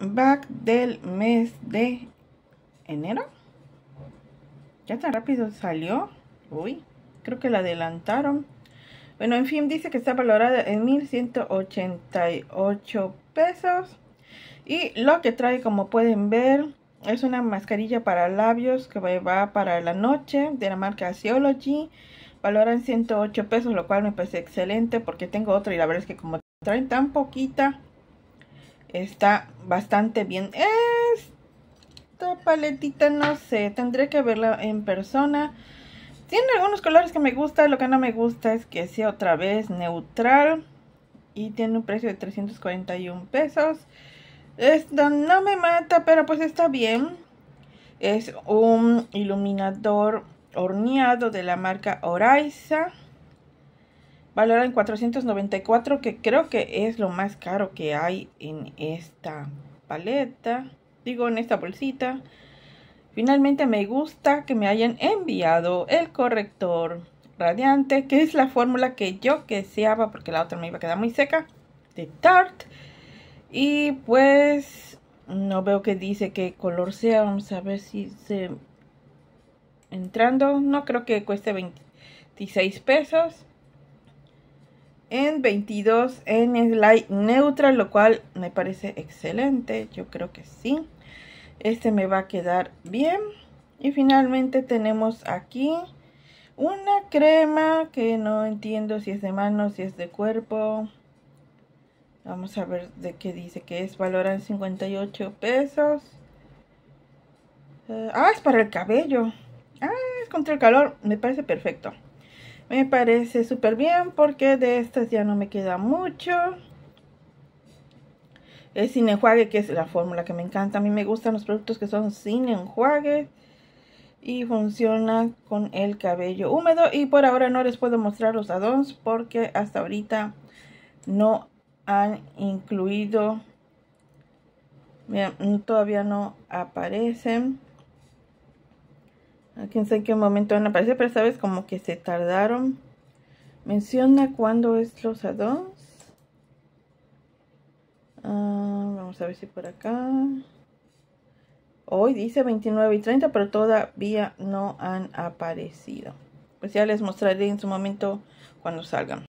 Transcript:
back del mes de enero. Ya tan rápido salió. Uy, creo que la adelantaron. Bueno, en fin, dice que está valorada en 1188 pesos. Y lo que trae, como pueden ver, es una mascarilla para labios que va para la noche de la marca Asiology. Valoran 108 pesos, lo cual me parece excelente porque tengo otra y la verdad es que como traen tan poquita, Está bastante bien. Esta paletita no sé, tendré que verla en persona. Tiene algunos colores que me gusta, lo que no me gusta es que sea otra vez neutral. Y tiene un precio de 341 pesos. esto no me mata, pero pues está bien. Es un iluminador horneado de la marca Oraiza valora en 494, que creo que es lo más caro que hay en esta paleta, digo en esta bolsita. Finalmente me gusta que me hayan enviado el corrector radiante, que es la fórmula que yo deseaba, porque la otra me iba a quedar muy seca, de Tarte. Y pues no veo que dice qué color sea, vamos a ver si se... Entrando, no creo que cueste 26 pesos en 22 en slide neutral, lo cual me parece excelente. Yo creo que sí. Este me va a quedar bien. Y finalmente tenemos aquí una crema que no entiendo si es de mano, si es de cuerpo. Vamos a ver de qué dice que es. Valoran 58 pesos. Eh, ah, es para el cabello. Ah, es contra el calor. Me parece perfecto me parece súper bien porque de estas ya no me queda mucho es sin enjuague que es la fórmula que me encanta a mí me gustan los productos que son sin enjuague y funciona con el cabello húmedo y por ahora no les puedo mostrar los addons porque hasta ahorita no han incluido todavía no aparecen quién sabe en qué momento van a aparecer, pero sabes como que se tardaron. Menciona cuándo es los addons. Ah, vamos a ver si por acá. Hoy dice 29 y 30, pero todavía no han aparecido. Pues ya les mostraré en su momento cuando salgan.